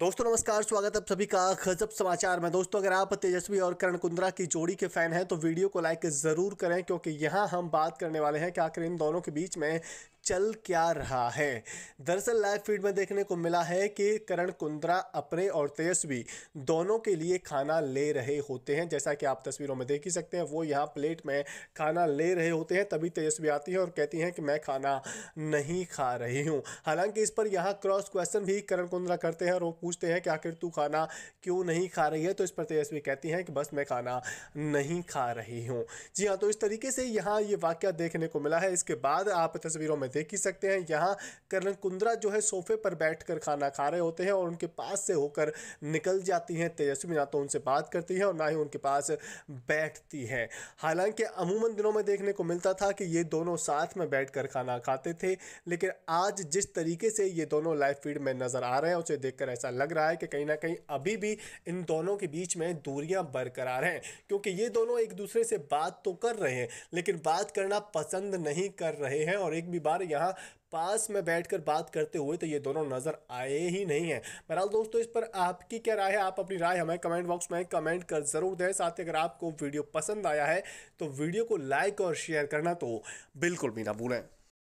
दोस्तों नमस्कार स्वागत है आप सभी का गजब समाचार में दोस्तों अगर आप तेजस्वी और करण कुंद्रा की जोड़ी के फैन हैं तो वीडियो को लाइक ज़रूर करें क्योंकि यहां हम बात करने वाले हैं कि आखिर इन दोनों के बीच में चल क्या रहा है दरअसल लाइव फीड में देखने को मिला है कि करण कुंद्रा अपने और तेजस्वी दोनों के लिए खाना ले रहे होते हैं जैसा कि आप तस्वीरों में देख ही सकते हैं वो यहाँ प्लेट में खाना ले रहे होते हैं तभी तेजस्वी आती है और कहती हैं कि मैं खाना नहीं खा रही हूँ हालांकि इस पर यहाँ क्रॉस क्वेश्चन भी करण कुंद्रा करते हैं और वो पूछते हैं कि आखिर तू खाना क्यों नहीं खा रही है तो इस पर तेजस्वी कहती हैं कि बस मैं खाना नहीं खा रही हूँ जी हाँ तो इस तरीके से यहाँ ये वाक्य देखने को मिला है इसके बाद आप तस्वीरों में देख ही सकते हैं यहाँ करण कुंद्रा जो है सोफे पर बैठ कर खाना खा रहे होते हैं और उनके पास से होकर निकल जाती हैं तेजस्वी ना तो उनसे बात करती है और ना ही उनके पास बैठती है हालांकि अमूमन दिनों में देखने को मिलता था कि ये दोनों साथ में बैठ कर खाना खाते थे लेकिन आज जिस तरीके से ये दोनों लाइव फीड में नज़र आ रहे हैं उसे देखकर ऐसा लग रहा है कि कहीं ना कहीं अभी भी इन दोनों के बीच में दूरियां बरकरार हैं क्योंकि ये दोनों एक दूसरे से बात तो कर रहे हैं लेकिन बात करना पसंद नहीं कर रहे हैं और एक भी बार यहाँ पास में बैठकर बात करते हुए तो ये दोनों नज़र आए ही नहीं हैं बहरहाल दोस्तों इस पर आपकी क्या राय है आप अपनी राय हमें कमेंट बॉक्स में कमेंट कर ज़रूर दें साथ ही अगर आपको वीडियो पसंद आया है तो वीडियो को लाइक और शेयर करना तो बिल्कुल भी ना भूलें